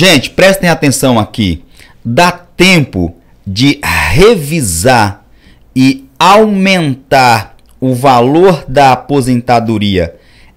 Gente, prestem atenção aqui. Dá tempo de revisar e aumentar o valor da aposentadoria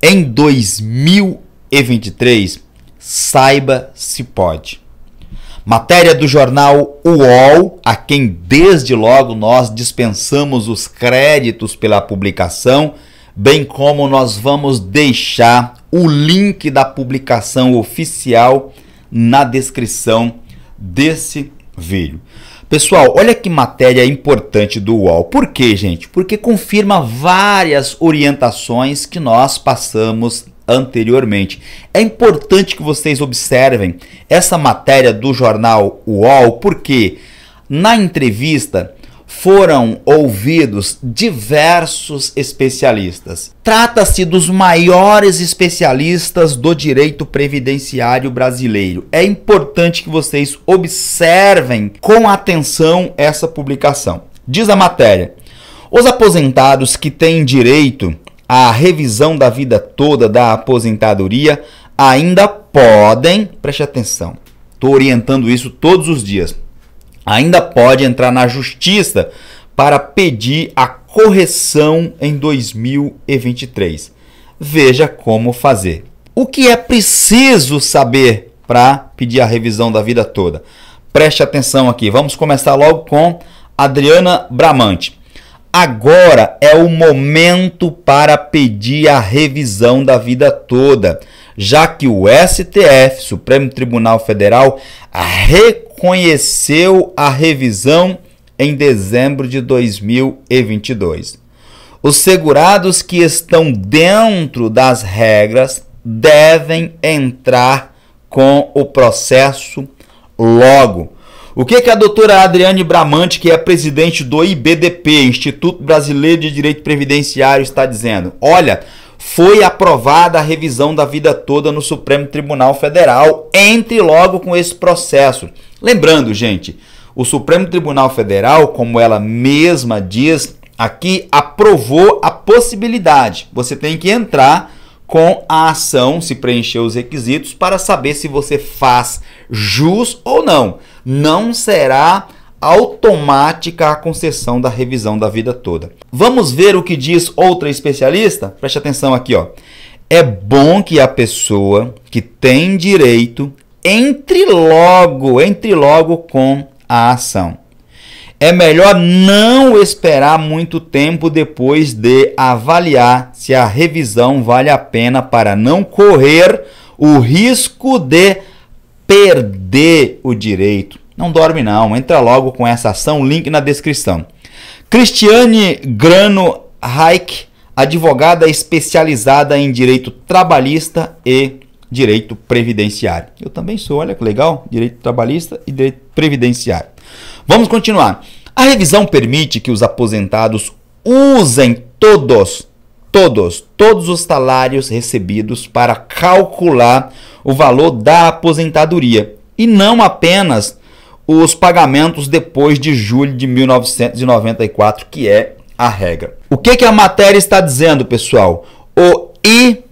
em 2023? Saiba se pode. Matéria do jornal UOL, a quem desde logo nós dispensamos os créditos pela publicação, bem como nós vamos deixar o link da publicação oficial na descrição desse vídeo. Pessoal, olha que matéria importante do UOL. Por quê, gente? Porque confirma várias orientações que nós passamos anteriormente. É importante que vocês observem essa matéria do jornal UOL, porque na entrevista foram ouvidos diversos especialistas. Trata-se dos maiores especialistas do direito previdenciário brasileiro. É importante que vocês observem com atenção essa publicação. Diz a matéria: os aposentados que têm direito à revisão da vida toda da aposentadoria ainda podem, preste atenção, estou orientando isso todos os dias ainda pode entrar na justiça para pedir a correção em 2023. Veja como fazer. O que é preciso saber para pedir a revisão da vida toda? Preste atenção aqui. Vamos começar logo com Adriana Bramante. Agora é o momento para pedir a revisão da vida toda, já que o STF, Supremo Tribunal Federal, reconheceu conheceu a revisão em dezembro de 2022. Os segurados que estão dentro das regras devem entrar com o processo logo. O que, que a doutora Adriane Bramante, que é presidente do IBDP, Instituto Brasileiro de Direito Previdenciário, está dizendo? Olha, foi aprovada a revisão da vida toda no Supremo Tribunal Federal. Entre logo com esse processo. Lembrando, gente, o Supremo Tribunal Federal, como ela mesma diz, aqui aprovou a possibilidade. Você tem que entrar com a ação, se preencher os requisitos, para saber se você faz jus ou não. Não será automática a concessão da revisão da vida toda. Vamos ver o que diz outra especialista? Preste atenção aqui, ó. É bom que a pessoa que tem direito entre logo, entre logo com a ação. É melhor não esperar muito tempo depois de avaliar se a revisão vale a pena para não correr o risco de perder o direito. Não dorme não, entra logo com essa ação, link na descrição. Cristiane Grano Reich, advogada especializada em direito trabalhista e direito previdenciário. Eu também sou, olha que legal, direito trabalhista e direito previdenciário. Vamos continuar. A revisão permite que os aposentados usem todos, todos, todos os salários recebidos para calcular o valor da aposentadoria e não apenas os pagamentos depois de julho de 1994, que é a regra. O que, que a matéria está dizendo, pessoal? O I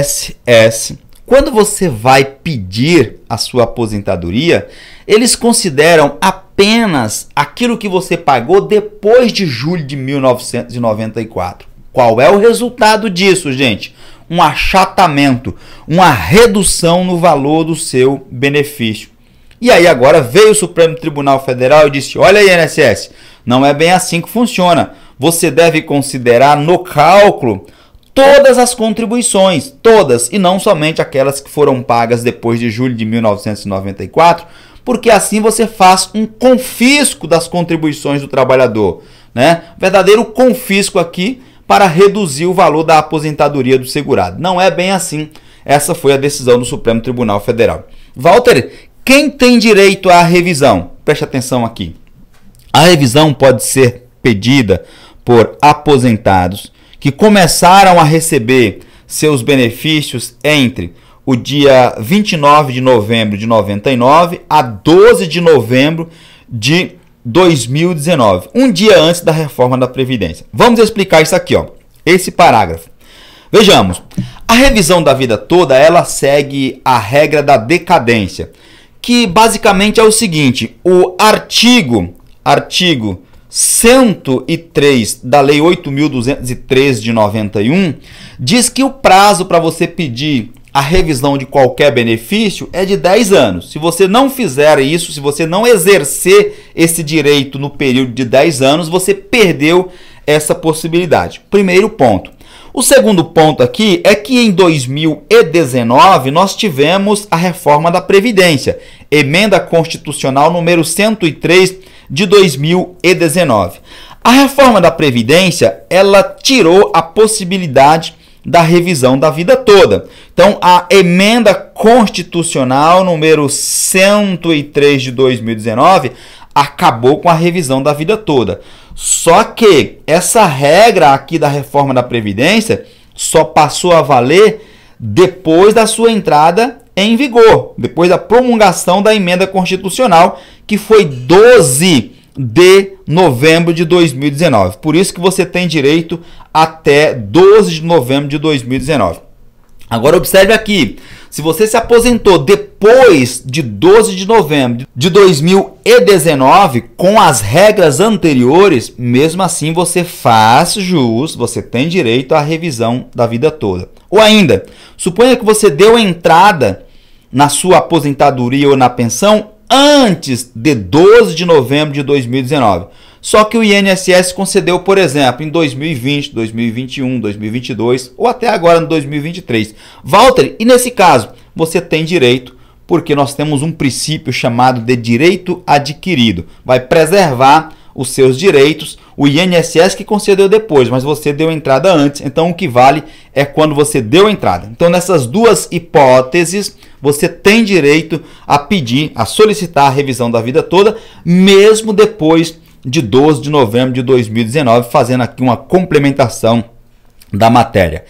ISS. Quando você vai pedir a sua aposentadoria, eles consideram apenas aquilo que você pagou depois de julho de 1994. Qual é o resultado disso, gente? Um achatamento, uma redução no valor do seu benefício. E aí agora veio o Supremo Tribunal Federal e disse: "Olha aí, INSS, não é bem assim que funciona. Você deve considerar no cálculo todas as contribuições, todas, e não somente aquelas que foram pagas depois de julho de 1994, porque assim você faz um confisco das contribuições do trabalhador, né? Verdadeiro confisco aqui para reduzir o valor da aposentadoria do segurado. Não é bem assim. Essa foi a decisão do Supremo Tribunal Federal. Walter, quem tem direito à revisão? Preste atenção aqui. A revisão pode ser pedida por aposentados, que começaram a receber seus benefícios entre o dia 29 de novembro de 99 a 12 de novembro de 2019, um dia antes da reforma da previdência. Vamos explicar isso aqui, ó. Esse parágrafo. Vejamos. A revisão da vida toda, ela segue a regra da decadência, que basicamente é o seguinte: o artigo, artigo 103 da Lei 8.203 de 91 diz que o prazo para você pedir a revisão de qualquer benefício é de 10 anos. Se você não fizer isso, se você não exercer esse direito no período de 10 anos, você perdeu essa possibilidade. Primeiro ponto. O segundo ponto aqui é que em 2019 nós tivemos a reforma da Previdência, emenda constitucional número 103 de 2019. A reforma da previdência, ela tirou a possibilidade da revisão da vida toda. Então, a emenda constitucional número 103 de 2019 acabou com a revisão da vida toda. Só que essa regra aqui da reforma da previdência só passou a valer depois da sua entrada em vigor, depois da promulgação da emenda constitucional, que foi 12 de novembro de 2019. Por isso que você tem direito até 12 de novembro de 2019. Agora observe aqui, se você se aposentou depois de 12 de novembro de 2019, com as regras anteriores, mesmo assim você faz jus, você tem direito à revisão da vida toda. Ou ainda, suponha que você deu entrada na sua aposentadoria ou na pensão antes de 12 de novembro de 2019. Só que o INSS concedeu, por exemplo, em 2020, 2021, 2022 ou até agora em 2023. Walter, e nesse caso, você tem direito, porque nós temos um princípio chamado de direito adquirido. Vai preservar os seus direitos, o INSS que concedeu depois, mas você deu entrada antes, então o que vale é quando você deu entrada. Então, nessas duas hipóteses, você tem direito a pedir, a solicitar a revisão da vida toda, mesmo depois de 12 de novembro de 2019, fazendo aqui uma complementação da matéria.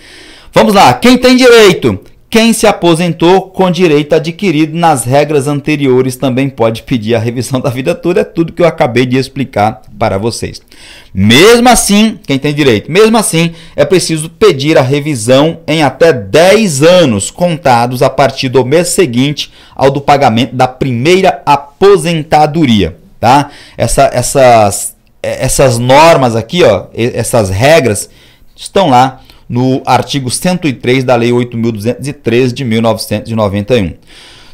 Vamos lá, quem tem direito? Quem se aposentou com direito adquirido nas regras anteriores também pode pedir a revisão da vida toda, é tudo que eu acabei de explicar para vocês. Mesmo assim, quem tem direito? Mesmo assim, é preciso pedir a revisão em até 10 anos contados a partir do mês seguinte ao do pagamento da primeira aposentadoria tá? Essa, essas, é, essas normas aqui, ó, essas regras estão lá no artigo 103 da Lei 8.213 de 1991.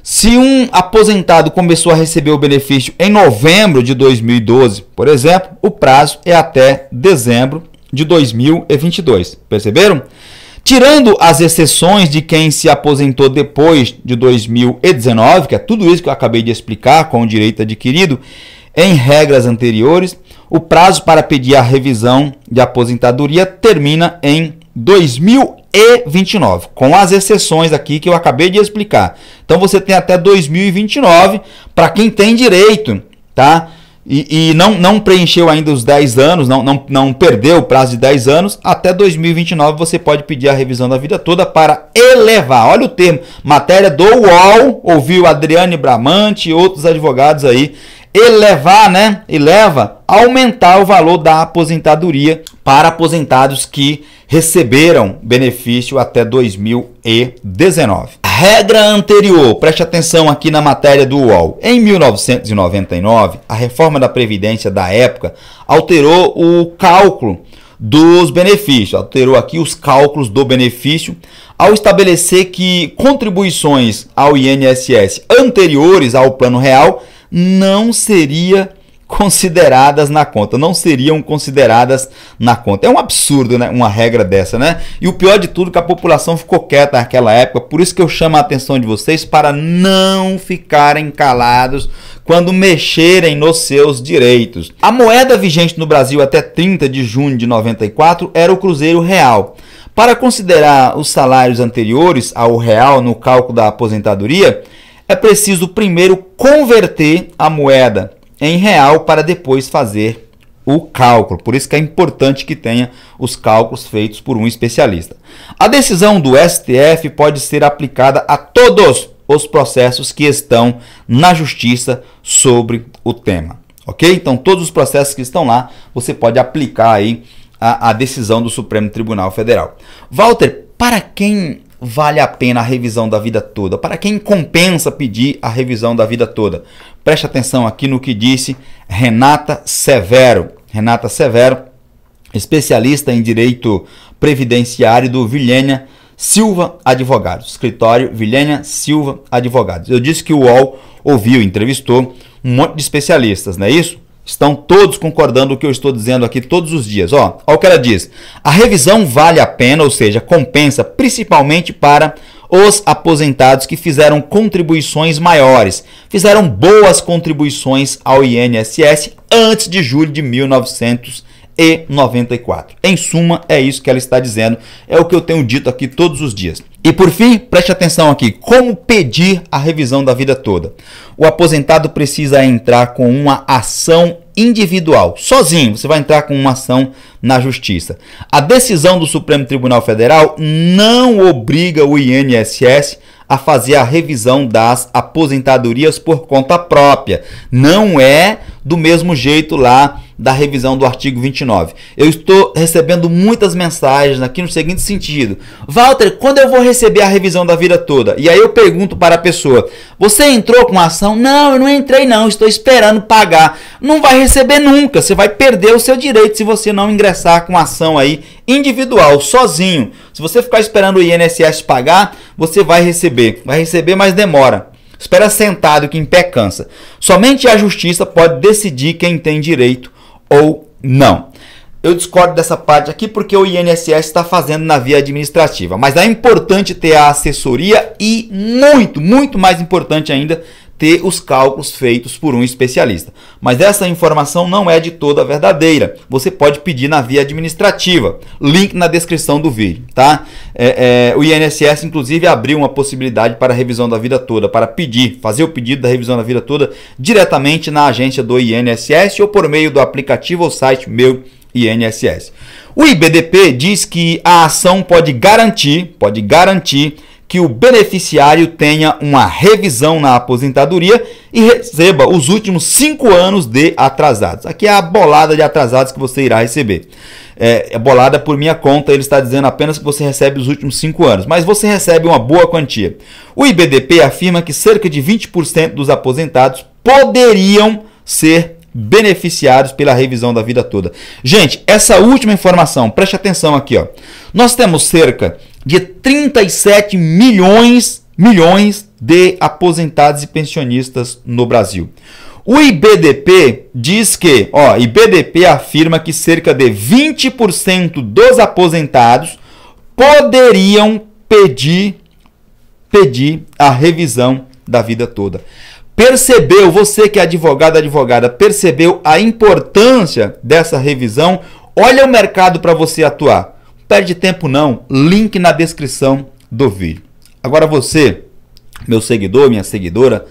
Se um aposentado começou a receber o benefício em novembro de 2012, por exemplo, o prazo é até dezembro de 2022. Perceberam? Tirando as exceções de quem se aposentou depois de 2019, que é tudo isso que eu acabei de explicar com o direito adquirido, em regras anteriores, o prazo para pedir a revisão de aposentadoria termina em 2029, com as exceções aqui que eu acabei de explicar. Então você tem até 2029 para quem tem direito, tá? E, e, não, não preencheu ainda os 10 anos, não, não, não perdeu o prazo de 10 anos, até 2029 você pode pedir a revisão da vida toda para elevar. Olha o termo, matéria do UOL, ouviu Adriane Bramante e outros advogados aí elevar, né? Eleva, aumentar o valor da aposentadoria para aposentados que receberam benefício até 2019. A regra anterior, preste atenção aqui na matéria do UOL. Em 1999, a reforma da Previdência da época alterou o cálculo dos benefícios, alterou aqui os cálculos do benefício ao estabelecer que contribuições ao INSS anteriores ao Plano Real não seria consideradas na conta, não seriam consideradas na conta. É um absurdo, né, uma regra dessa, né? E o pior de tudo é que a população ficou quieta naquela época, por isso que eu chamo a atenção de vocês para não ficarem calados quando mexerem nos seus direitos. A moeda vigente no Brasil até 30 de junho de 94 era o cruzeiro real. Para considerar os salários anteriores ao real no cálculo da aposentadoria, é preciso primeiro converter a moeda em real para depois fazer o cálculo. Por isso que é importante que tenha os cálculos feitos por um especialista. A decisão do STF pode ser aplicada a todos os processos que estão na justiça sobre o tema. Ok? Então, todos os processos que estão lá, você pode aplicar aí a, a decisão do Supremo Tribunal Federal. Walter, para quem vale a pena a revisão da vida toda? Para quem compensa pedir a revisão da vida toda? Preste atenção aqui no que disse Renata Severo. Renata Severo, especialista em direito previdenciário do Vilhena Silva Advogados, escritório Vilhena Silva Advogados. Eu disse que o UOL ouviu, entrevistou um monte de especialistas, não é isso? Estão todos concordando o que eu estou dizendo aqui todos os dias. Ó, olha o que ela diz. A revisão vale a pena, ou seja, compensa principalmente para os aposentados que fizeram contribuições maiores, fizeram boas contribuições ao INSS antes de julho de 1900 e 94. Em suma, é isso que ela está dizendo, é o que eu tenho dito aqui todos os dias. E por fim, preste atenção aqui: como pedir a revisão da vida toda? O aposentado precisa entrar com uma ação individual, sozinho, você vai entrar com uma ação na justiça. A decisão do Supremo Tribunal Federal não obriga o INSS a fazer a revisão das aposentadorias por conta própria. Não é do mesmo jeito lá da revisão do artigo 29. Eu estou recebendo muitas mensagens aqui no seguinte sentido: Walter, quando eu vou receber a revisão da vida toda? E aí eu pergunto para a pessoa: Você entrou com a ação? Não, eu não entrei, não, estou esperando pagar. Não vai receber nunca, você vai perder o seu direito se você não ingressar com a ação aí individual, sozinho. Se você ficar esperando o INSS pagar, você vai receber. Vai receber, mas demora. Espera sentado que em pé cansa. Somente a justiça pode decidir quem tem direito ou não. Eu discordo dessa parte aqui porque o INSS está fazendo na via administrativa, mas é importante ter a assessoria e muito, muito mais importante ainda ter os cálculos feitos por um especialista. Mas essa informação não é de toda verdadeira. Você pode pedir na via administrativa. Link na descrição do vídeo, tá? É, é, o INSS, inclusive, abriu uma possibilidade para revisão da vida toda, para pedir, fazer o pedido da revisão da vida toda diretamente na agência do INSS ou por meio do aplicativo ou site meu INSS. O IBDP diz que a ação pode garantir, pode garantir que o beneficiário tenha uma revisão na aposentadoria e receba os últimos cinco anos de atrasados. Aqui é a bolada de atrasados que você irá receber. É, é bolada por minha conta, ele está dizendo apenas que você recebe os últimos cinco anos, mas você recebe uma boa quantia. O IBDP afirma que cerca de 20% dos aposentados poderiam ser beneficiados pela revisão da vida toda. Gente, essa última informação, preste atenção aqui, ó. Nós temos cerca de 37 milhões, milhões de aposentados e pensionistas no Brasil. O IBDP diz que, ó, IBDP afirma que cerca de 20% dos aposentados poderiam pedir pedir a revisão da vida toda. Percebeu, você que é advogado, advogada, percebeu a importância dessa revisão? Olha o mercado para você atuar. Perde tempo não, link na descrição do vídeo. Agora você, meu seguidor, minha seguidora,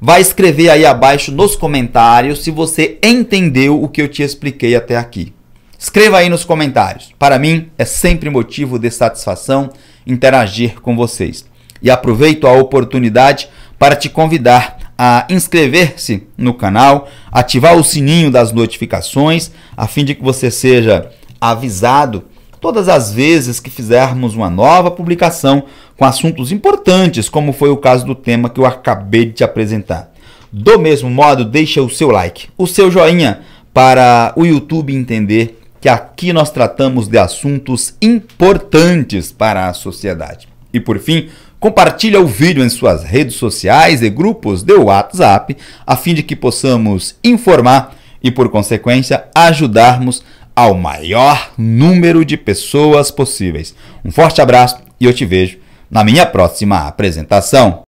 vai escrever aí abaixo nos comentários se você entendeu o que eu te expliquei até aqui. Escreva aí nos comentários. Para mim é sempre motivo de satisfação interagir com vocês. E aproveito a oportunidade para te convidar a inscrever-se no canal, ativar o sininho das notificações, a fim de que você seja avisado todas as vezes que fizermos uma nova publicação com assuntos importantes, como foi o caso do tema que eu acabei de te apresentar. Do mesmo modo, deixa o seu like, o seu joinha para o YouTube entender que aqui nós tratamos de assuntos importantes para a sociedade. E por fim, Compartilha o vídeo em suas redes sociais e grupos de WhatsApp, a fim de que possamos informar e, por consequência, ajudarmos ao maior número de pessoas possíveis. Um forte abraço e eu te vejo na minha próxima apresentação.